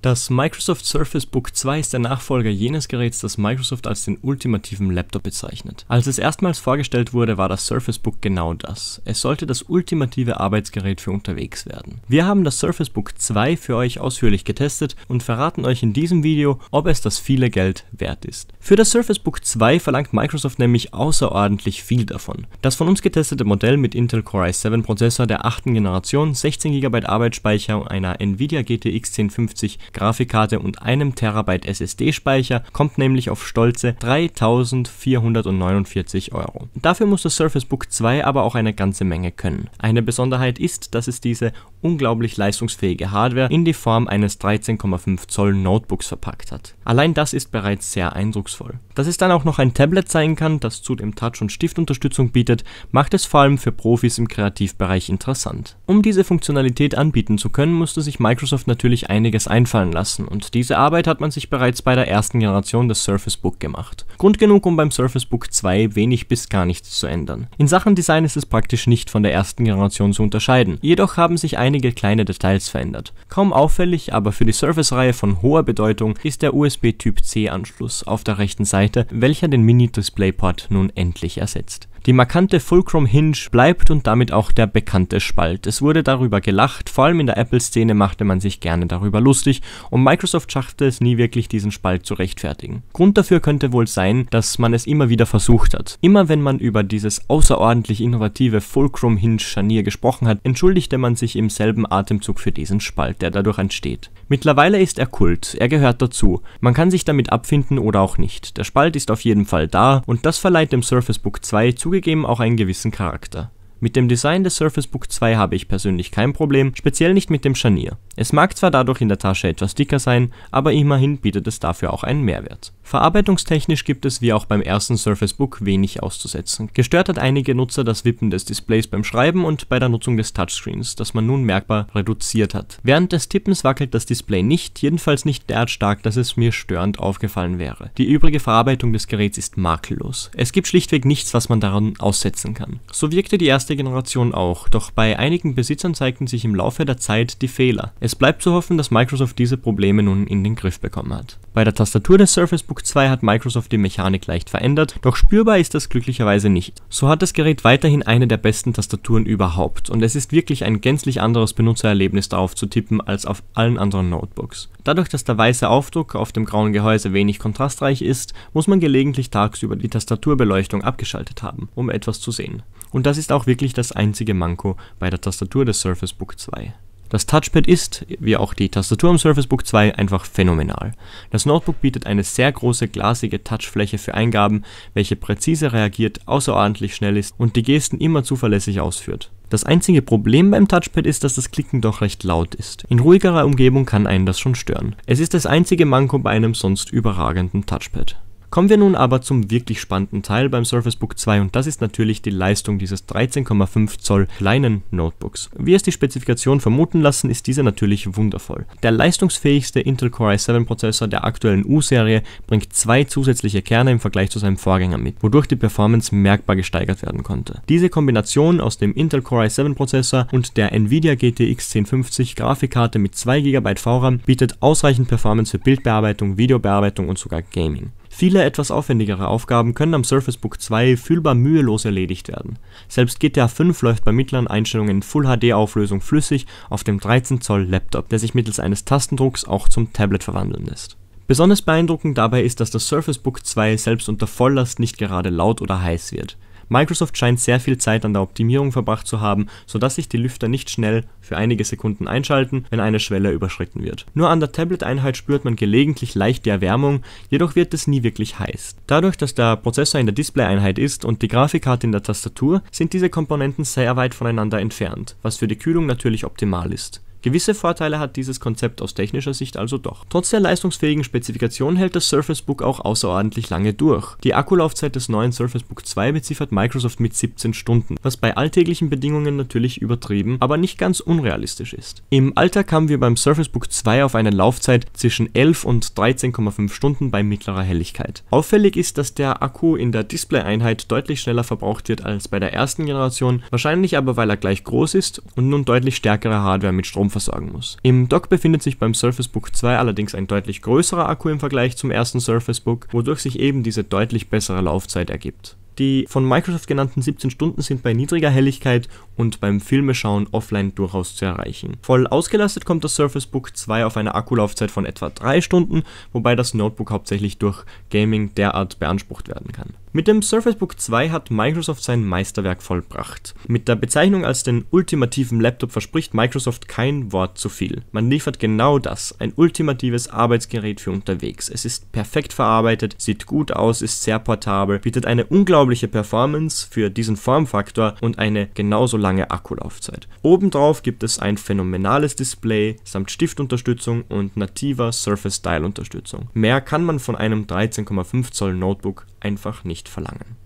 Das Microsoft Surface Book 2 ist der Nachfolger jenes Geräts, das Microsoft als den ultimativen Laptop bezeichnet. Als es erstmals vorgestellt wurde, war das Surface Book genau das. Es sollte das ultimative Arbeitsgerät für unterwegs werden. Wir haben das Surface Book 2 für euch ausführlich getestet und verraten euch in diesem Video, ob es das viele Geld wert ist. Für das Surface Book 2 verlangt Microsoft nämlich außerordentlich viel davon. Das von uns getestete Modell mit Intel Core i7 Prozessor der 8. Generation, 16 GB Arbeitsspeicher und einer Nvidia GTX 1050 Grafikkarte und einem Terabyte SSD-Speicher kommt nämlich auf stolze 3449 Euro. Dafür muss das Surface Book 2 aber auch eine ganze Menge können. Eine Besonderheit ist, dass es diese unglaublich leistungsfähige Hardware in die Form eines 13,5 Zoll Notebooks verpackt hat. Allein das ist bereits sehr eindrucksvoll. Dass es dann auch noch ein Tablet sein kann, das zudem Touch- und Stiftunterstützung bietet, macht es vor allem für Profis im Kreativbereich interessant. Um diese Funktionalität anbieten zu können, musste sich Microsoft natürlich einiges einfallen einfallen lassen und diese Arbeit hat man sich bereits bei der ersten Generation des Surface Book gemacht. Grund genug, um beim Surface Book 2 wenig bis gar nichts zu ändern. In Sachen Design ist es praktisch nicht von der ersten Generation zu unterscheiden, jedoch haben sich einige kleine Details verändert. Kaum auffällig, aber für die Surface-Reihe von hoher Bedeutung ist der USB-Typ C-Anschluss auf der rechten Seite, welcher den Mini-DisplayPort nun endlich ersetzt. Die markante Fulcrum Hinge bleibt und damit auch der bekannte Spalt. Es wurde darüber gelacht, vor allem in der Apple-Szene machte man sich gerne darüber lustig und Microsoft schaffte es nie wirklich, diesen Spalt zu rechtfertigen. Grund dafür könnte wohl sein, dass man es immer wieder versucht hat. Immer wenn man über dieses außerordentlich innovative Fulcrum Hinge Scharnier gesprochen hat, entschuldigte man sich im selben Atemzug für diesen Spalt, der dadurch entsteht. Mittlerweile ist er Kult, er gehört dazu. Man kann sich damit abfinden oder auch nicht. Der Spalt ist auf jeden Fall da und das verleiht dem Surface Book 2 zugegeben auch einen gewissen Charakter. Mit dem Design des Surface Book 2 habe ich persönlich kein Problem, speziell nicht mit dem Scharnier. Es mag zwar dadurch in der Tasche etwas dicker sein, aber immerhin bietet es dafür auch einen Mehrwert. Verarbeitungstechnisch gibt es wie auch beim ersten Surface Book wenig auszusetzen. Gestört hat einige Nutzer das Wippen des Displays beim Schreiben und bei der Nutzung des Touchscreens, das man nun merkbar reduziert hat. Während des Tippens wackelt das Display nicht, jedenfalls nicht derart stark, dass es mir störend aufgefallen wäre. Die übrige Verarbeitung des Geräts ist makellos. Es gibt schlichtweg nichts, was man daran aussetzen kann. So wirkte die erste erste Generation auch, doch bei einigen Besitzern zeigten sich im Laufe der Zeit die Fehler. Es bleibt zu hoffen, dass Microsoft diese Probleme nun in den Griff bekommen hat. Bei der Tastatur des Surface Book 2 hat Microsoft die Mechanik leicht verändert, doch spürbar ist das glücklicherweise nicht. So hat das Gerät weiterhin eine der besten Tastaturen überhaupt und es ist wirklich ein gänzlich anderes Benutzererlebnis darauf zu tippen als auf allen anderen Notebooks. Dadurch, dass der weiße Aufdruck auf dem grauen Gehäuse wenig kontrastreich ist, muss man gelegentlich tagsüber die Tastaturbeleuchtung abgeschaltet haben, um etwas zu sehen. Und das ist auch wirklich wirklich das einzige Manko bei der Tastatur des Surface Book 2. Das Touchpad ist, wie auch die Tastatur am Surface Book 2, einfach phänomenal. Das Notebook bietet eine sehr große glasige Touchfläche für Eingaben, welche präzise reagiert, außerordentlich schnell ist und die Gesten immer zuverlässig ausführt. Das einzige Problem beim Touchpad ist, dass das Klicken doch recht laut ist. In ruhigerer Umgebung kann einen das schon stören. Es ist das einzige Manko bei einem sonst überragenden Touchpad. Kommen wir nun aber zum wirklich spannenden Teil beim Surface Book 2 und das ist natürlich die Leistung dieses 13,5 Zoll kleinen Notebooks. Wie es die Spezifikation vermuten lassen, ist diese natürlich wundervoll. Der leistungsfähigste Intel Core i7 Prozessor der aktuellen U-Serie bringt zwei zusätzliche Kerne im Vergleich zu seinem Vorgänger mit, wodurch die Performance merkbar gesteigert werden konnte. Diese Kombination aus dem Intel Core i7 Prozessor und der Nvidia GTX 1050 Grafikkarte mit 2 GB VRAM bietet ausreichend Performance für Bildbearbeitung, Videobearbeitung und sogar Gaming. Viele etwas aufwendigere Aufgaben können am Surface Book 2 fühlbar mühelos erledigt werden. Selbst GTA 5 läuft bei mittleren Einstellungen in Full HD Auflösung flüssig auf dem 13 Zoll Laptop, der sich mittels eines Tastendrucks auch zum Tablet verwandeln lässt. Besonders beeindruckend dabei ist, dass das Surface Book 2 selbst unter Volllast nicht gerade laut oder heiß wird. Microsoft scheint sehr viel Zeit an der Optimierung verbracht zu haben, sodass sich die Lüfter nicht schnell für einige Sekunden einschalten, wenn eine Schwelle überschritten wird. Nur an der Tablet-Einheit spürt man gelegentlich leicht die Erwärmung, jedoch wird es nie wirklich heiß. Dadurch, dass der Prozessor in der Display-Einheit ist und die Grafikkarte in der Tastatur, sind diese Komponenten sehr weit voneinander entfernt, was für die Kühlung natürlich optimal ist. Gewisse Vorteile hat dieses Konzept aus technischer Sicht also doch. Trotz der leistungsfähigen Spezifikation hält das Surface Book auch außerordentlich lange durch. Die Akkulaufzeit des neuen Surface Book 2 beziffert Microsoft mit 17 Stunden, was bei alltäglichen Bedingungen natürlich übertrieben, aber nicht ganz unrealistisch ist. Im Alter kamen wir beim Surface Book 2 auf eine Laufzeit zwischen 11 und 13,5 Stunden bei mittlerer Helligkeit. Auffällig ist, dass der Akku in der Display-Einheit deutlich schneller verbraucht wird als bei der ersten Generation, wahrscheinlich aber weil er gleich groß ist und nun deutlich stärkere Hardware mit Strom Strom versorgen muss. Im Dock befindet sich beim Surface Book 2 allerdings ein deutlich größerer Akku im Vergleich zum ersten Surface Book, wodurch sich eben diese deutlich bessere Laufzeit ergibt. Die von Microsoft genannten 17 Stunden sind bei niedriger Helligkeit und beim Filmeschauen offline durchaus zu erreichen. Voll ausgelastet kommt das Surface Book 2 auf eine Akkulaufzeit von etwa 3 Stunden, wobei das Notebook hauptsächlich durch Gaming derart beansprucht werden kann. Mit dem Surface Book 2 hat Microsoft sein Meisterwerk vollbracht. Mit der Bezeichnung als den ultimativen Laptop verspricht Microsoft kein Wort zu viel. Man liefert genau das, ein ultimatives Arbeitsgerät für unterwegs. Es ist perfekt verarbeitet, sieht gut aus, ist sehr portabel, bietet eine unglaubliche Performance für diesen Formfaktor und eine genauso lange Akkulaufzeit. Obendrauf gibt es ein phänomenales Display samt Stiftunterstützung und nativer Surface Style Unterstützung. Mehr kann man von einem 13,5 Zoll Notebook einfach nicht verlangen